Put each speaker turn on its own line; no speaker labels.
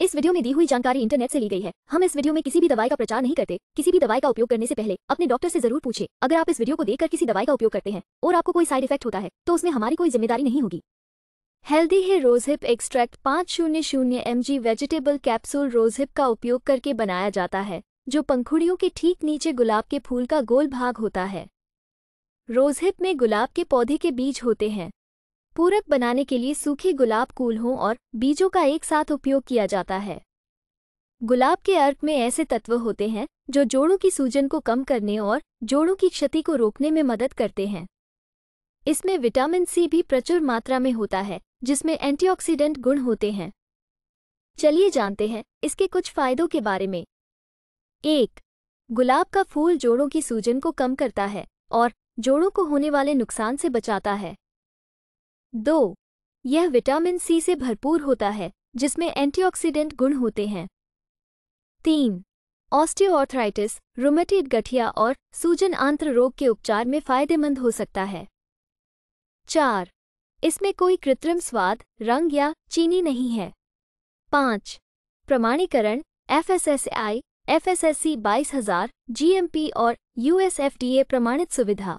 इस वीडियो में दी हुई जानकारी इंटरनेट से ली गई है हम इस वीडियो में किसी भी दवाई का प्रचार नहीं करते किसी भी दवाई का उपयोग करने से पहले अपने डॉक्टर से जरूर पूछे अगर आप इस वीडियो को देखकर किसी दवाई का उपयोग करते हैं और आपको कोई साइड इफेक्ट होता है तो उसमें हमारी कोई जिम्मेदारी नहीं होगी हेल्दी है रोजहिप एक्सट्रैक्ट पाँच शून्य शून्य M G vegetable capsule rosehip का उपयोग करके बनाया जाता है जो पंखुड़ियों के ठीक नीचे गुलाब के फूल का गोल भाग होता है रोजहिप में गुलाब के पौधे के बीज होते हैं पूरक बनाने के लिए सूखे गुलाब कूल्हों और बीजों का एक साथ उपयोग किया जाता है गुलाब के अर्क में ऐसे तत्व होते हैं जो जोड़ों की सूजन को कम करने और जोड़ों की क्षति को रोकने में मदद करते हैं इसमें विटामिन सी भी प्रचुर मात्रा में होता है जिसमें एंटीऑक्सीडेंट गुण होते हैं चलिए जानते हैं इसके कुछ फायदों के बारे में एक गुलाब का फूल जोड़ों की सूजन को कम करता है और जोड़ों को होने वाले नुकसान से बचाता है दो यह विटामिन सी से भरपूर होता है जिसमें एंटीऑक्सीडेंट गुण होते हैं तीन ऑस्टियोआर्थराइटिस रोमेटेड गठिया और सूजन आंत्र रोग के उपचार में फायदेमंद हो सकता है चार इसमें कोई कृत्रिम स्वाद रंग या चीनी नहीं है पाँच प्रमाणीकरण F S S I F S S C बाईस हजार जीएमपी और यूएसएफडीए प्रमाणित सुविधा